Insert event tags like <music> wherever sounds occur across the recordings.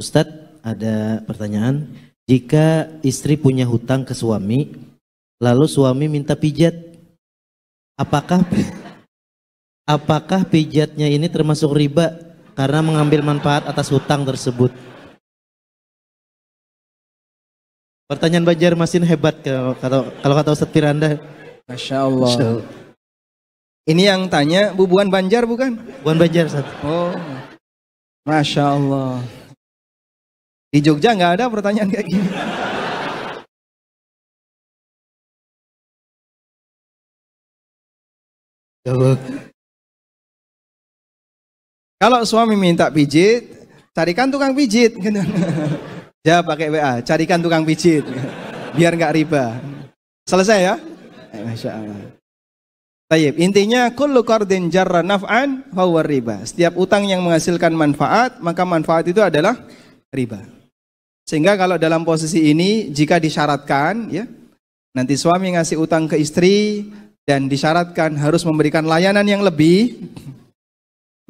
Ustadz, ada pertanyaan. Jika istri punya hutang ke suami, lalu suami minta pijat, apakah <laughs> apakah pijatnya ini termasuk riba karena mengambil manfaat atas hutang tersebut? Pertanyaan Banjar Masin hebat kalau kata, kalau kata Ustadz Piranda. Masya Allah. Masya Ini yang tanya Bu Banjar bukan? Buan Banjar Ustaz. Oh. Masya Allah. Di Jogja nggak ada pertanyaan kayak gini. Kalau suami minta pijit, carikan tukang pijit. Gitu. ya pakai WA, carikan tukang pijit. Gitu. Biar nggak riba. Selesai ya? Eh, Masya Allah. Tayyip, Intinya kullu qardin jarra naf'an fahuwa riba. Setiap utang yang menghasilkan manfaat, maka manfaat itu adalah riba. Sehingga kalau dalam posisi ini jika disyaratkan ya nanti suami ngasih utang ke istri dan disyaratkan harus memberikan layanan yang lebih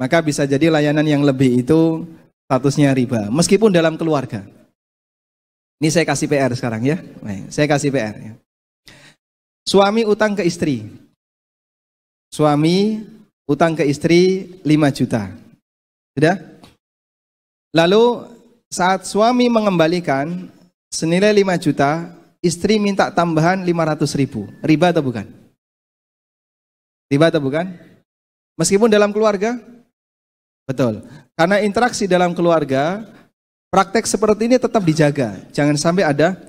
maka bisa jadi layanan yang lebih itu statusnya riba meskipun dalam keluarga. Ini saya kasih PR sekarang ya. saya kasih PR ya. Suami utang ke istri. Suami utang ke istri 5 juta. Sudah? Lalu saat suami mengembalikan senilai 5 juta, istri minta tambahan 500 ribu. Riba atau bukan? Riba atau bukan? Meskipun dalam keluarga? Betul. Karena interaksi dalam keluarga, praktek seperti ini tetap dijaga. Jangan sampai ada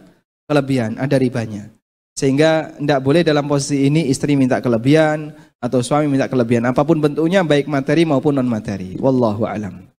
kelebihan, ada ribanya. Sehingga tidak boleh dalam posisi ini istri minta kelebihan atau suami minta kelebihan apapun bentuknya baik materi maupun non materi. Wallahu alam.